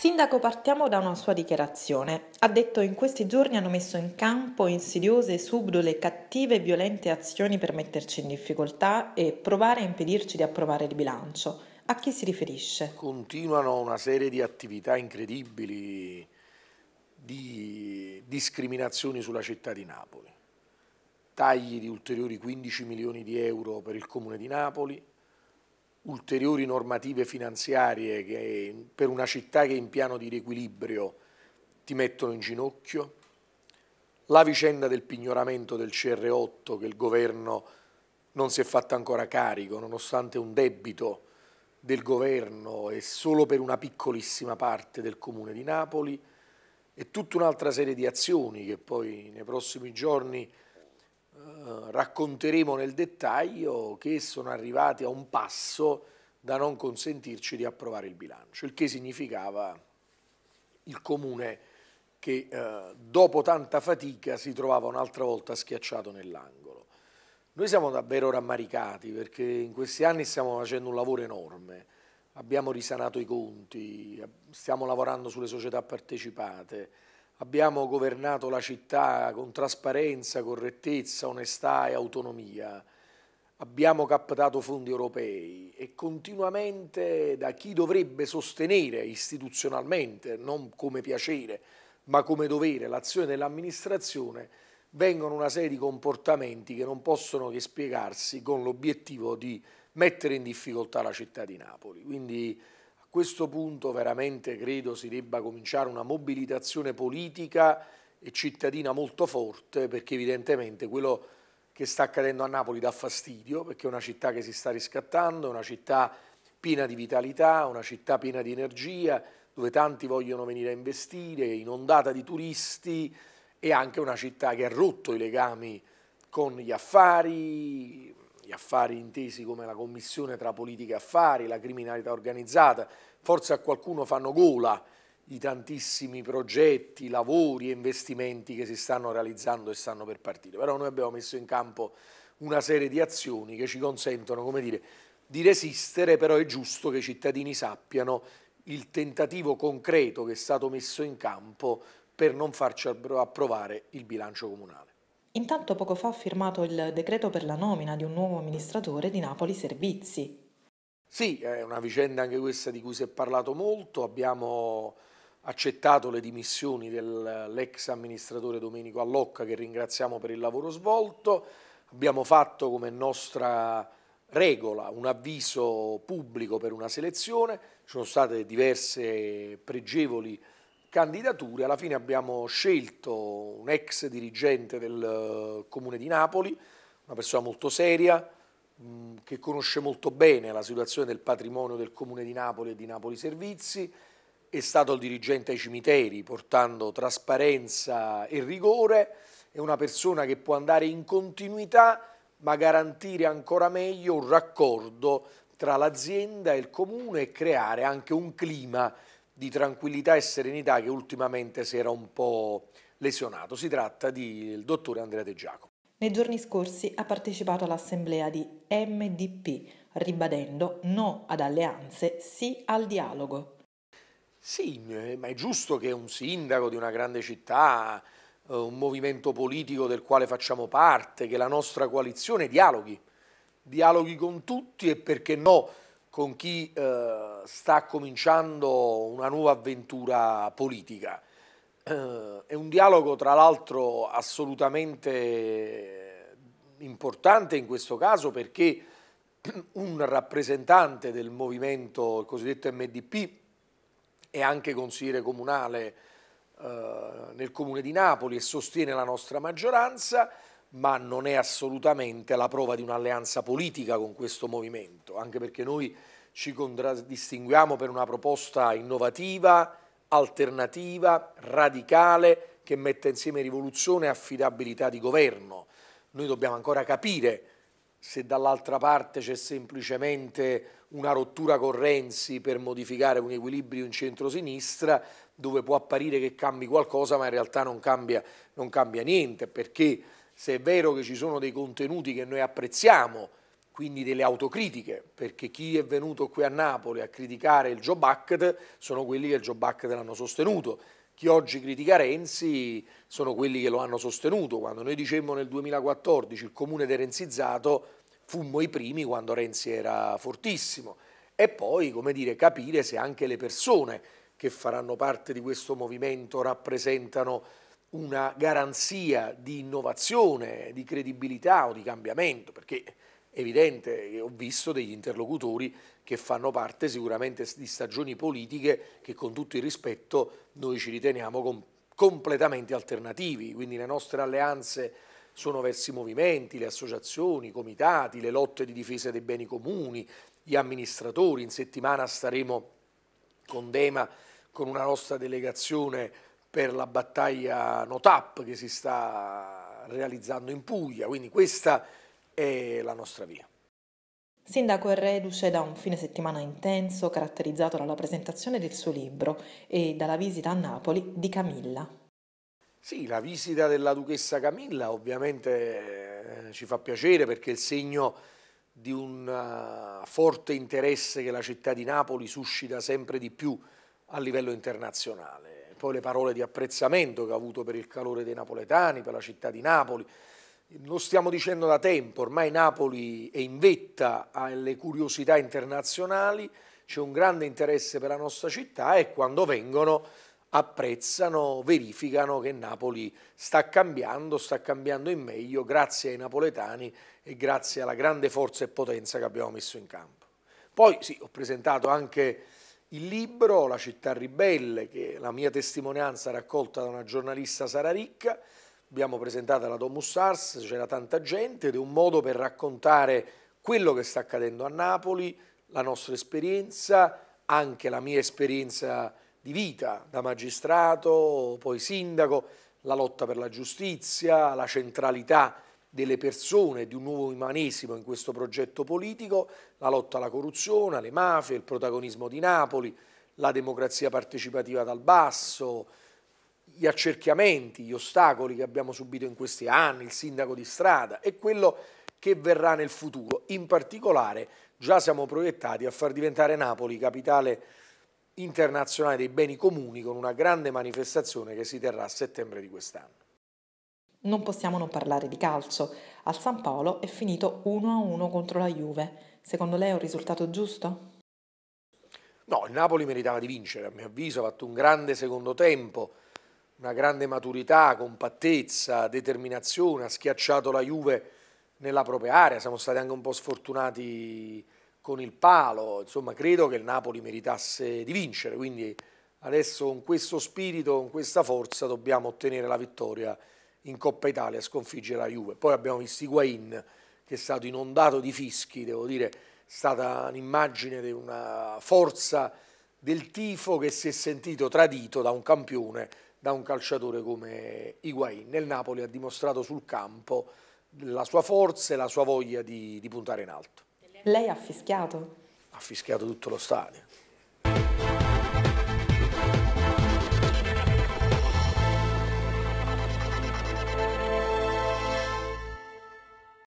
Sindaco, partiamo da una sua dichiarazione. Ha detto in questi giorni hanno messo in campo insidiose, subdole, cattive e violente azioni per metterci in difficoltà e provare a impedirci di approvare il bilancio. A chi si riferisce? Continuano una serie di attività incredibili di discriminazioni sulla città di Napoli. Tagli di ulteriori 15 milioni di euro per il comune di Napoli, ulteriori normative finanziarie che, per una città che è in piano di riequilibrio ti mettono in ginocchio, la vicenda del pignoramento del CR8 che il governo non si è fatto ancora carico, nonostante un debito del governo e solo per una piccolissima parte del comune di Napoli, e tutta un'altra serie di azioni che poi nei prossimi giorni eh, racconteremo nel dettaglio che sono arrivati a un passo da non consentirci di approvare il bilancio, il che significava il comune che eh, dopo tanta fatica si trovava un'altra volta schiacciato nell'angolo. Noi siamo davvero rammaricati perché in questi anni stiamo facendo un lavoro enorme, abbiamo risanato i conti, stiamo lavorando sulle società partecipate, abbiamo governato la città con trasparenza, correttezza, onestà e autonomia. Abbiamo captato fondi europei e continuamente da chi dovrebbe sostenere istituzionalmente, non come piacere, ma come dovere, l'azione dell'amministrazione, vengono una serie di comportamenti che non possono che spiegarsi con l'obiettivo di mettere in difficoltà la città di Napoli. Quindi questo punto veramente credo si debba cominciare una mobilitazione politica e cittadina molto forte perché evidentemente quello che sta accadendo a Napoli dà fastidio perché è una città che si sta riscattando, è una città piena di vitalità, una città piena di energia, dove tanti vogliono venire a investire, inondata di turisti e anche una città che ha rotto i legami con gli affari, gli affari intesi come la commissione tra politica e affari, la criminalità organizzata, forse a qualcuno fanno gola i tantissimi progetti, lavori e investimenti che si stanno realizzando e stanno per partire. Però noi abbiamo messo in campo una serie di azioni che ci consentono, come dire, di resistere, però è giusto che i cittadini sappiano il tentativo concreto che è stato messo in campo per non farci approvare il bilancio comunale. Intanto poco fa ha firmato il decreto per la nomina di un nuovo amministratore di Napoli Servizi. Sì, è una vicenda anche questa di cui si è parlato molto. Abbiamo accettato le dimissioni dell'ex amministratore Domenico Allocca che ringraziamo per il lavoro svolto. Abbiamo fatto come nostra regola un avviso pubblico per una selezione. Ci sono state diverse pregevoli candidature. Alla fine abbiamo scelto un ex dirigente del eh, Comune di Napoli, una persona molto seria, mm, che conosce molto bene la situazione del patrimonio del Comune di Napoli e di Napoli Servizi, è stato il dirigente ai cimiteri portando trasparenza e rigore, è una persona che può andare in continuità ma garantire ancora meglio un raccordo tra l'azienda e il comune e creare anche un clima di tranquillità e serenità che ultimamente si era un po' lesionato. Si tratta del dottore Andrea De Giacomo. Nei giorni scorsi ha partecipato all'assemblea di MDP, ribadendo no ad alleanze, sì al dialogo. Sì, eh, ma è giusto che un sindaco di una grande città, eh, un movimento politico del quale facciamo parte, che la nostra coalizione dialoghi, dialoghi con tutti e perché no con chi eh, sta cominciando una nuova avventura politica. Eh, è un dialogo tra l'altro assolutamente importante in questo caso perché un rappresentante del movimento il cosiddetto MDP è anche consigliere comunale eh, nel comune di Napoli e sostiene la nostra maggioranza, ma non è assolutamente la prova di un'alleanza politica con questo movimento, anche perché noi ci contraddistinguiamo per una proposta innovativa, alternativa, radicale, che mette insieme rivoluzione e affidabilità di governo. Noi dobbiamo ancora capire se dall'altra parte c'è semplicemente una rottura con Renzi per modificare un equilibrio in centrosinistra dove può apparire che cambi qualcosa ma in realtà non cambia, non cambia niente perché se è vero che ci sono dei contenuti che noi apprezziamo quindi delle autocritiche, perché chi è venuto qui a Napoli a criticare il Job Act sono quelli che il Job Act l'hanno sostenuto. Chi oggi critica Renzi sono quelli che lo hanno sostenuto. Quando noi dicemmo nel 2014 il comune derenzizzato, fummo i primi quando Renzi era fortissimo. E poi, come dire, capire se anche le persone che faranno parte di questo movimento rappresentano una garanzia di innovazione, di credibilità o di cambiamento, perché evidente, ho visto degli interlocutori che fanno parte sicuramente di stagioni politiche che con tutto il rispetto noi ci riteniamo com completamente alternativi, quindi le nostre alleanze sono verso i movimenti, le associazioni, i comitati, le lotte di difesa dei beni comuni, gli amministratori, in settimana staremo con Dema con una nostra delegazione per la battaglia NOTAP che si sta realizzando in Puglia, quindi questa è la nostra via. Sindaco è reduce da un fine settimana intenso caratterizzato dalla presentazione del suo libro e dalla visita a Napoli di Camilla. Sì, la visita della duchessa Camilla ovviamente eh, ci fa piacere perché è il segno di un eh, forte interesse che la città di Napoli suscita sempre di più a livello internazionale. Poi le parole di apprezzamento che ha avuto per il calore dei napoletani, per la città di Napoli, lo stiamo dicendo da tempo, ormai Napoli è in vetta alle curiosità internazionali, c'è un grande interesse per la nostra città e quando vengono apprezzano, verificano che Napoli sta cambiando, sta cambiando in meglio grazie ai napoletani e grazie alla grande forza e potenza che abbiamo messo in campo. Poi sì, ho presentato anche il libro La città ribelle, che è la mia testimonianza raccolta da una giornalista Sara Ricca, abbiamo presentato la Domus Sars, c'era tanta gente ed è un modo per raccontare quello che sta accadendo a Napoli, la nostra esperienza, anche la mia esperienza di vita da magistrato, poi sindaco, la lotta per la giustizia, la centralità delle persone, di un nuovo umanesimo in questo progetto politico, la lotta alla corruzione, alle mafie, il protagonismo di Napoli, la democrazia partecipativa dal basso, gli accerchiamenti, gli ostacoli che abbiamo subito in questi anni, il sindaco di strada e quello che verrà nel futuro. In particolare già siamo proiettati a far diventare Napoli capitale internazionale dei beni comuni con una grande manifestazione che si terrà a settembre di quest'anno. Non possiamo non parlare di calcio. Al San Paolo è finito 1-1 contro la Juve. Secondo lei è un risultato giusto? No, il Napoli meritava di vincere, a mio avviso ha fatto un grande secondo tempo una grande maturità, compattezza, determinazione, ha schiacciato la Juve nella propria area, siamo stati anche un po' sfortunati con il palo, insomma credo che il Napoli meritasse di vincere, quindi adesso con questo spirito, con questa forza dobbiamo ottenere la vittoria in Coppa Italia, sconfiggere la Juve. Poi abbiamo visto Higuain che è stato inondato di fischi, devo dire, è stata un'immagine di una forza del tifo che si è sentito tradito da un campione da un calciatore come Higuain. Nel Napoli ha dimostrato sul campo la sua forza e la sua voglia di, di puntare in alto. Lei ha fischiato? Ha fischiato tutto lo stadio.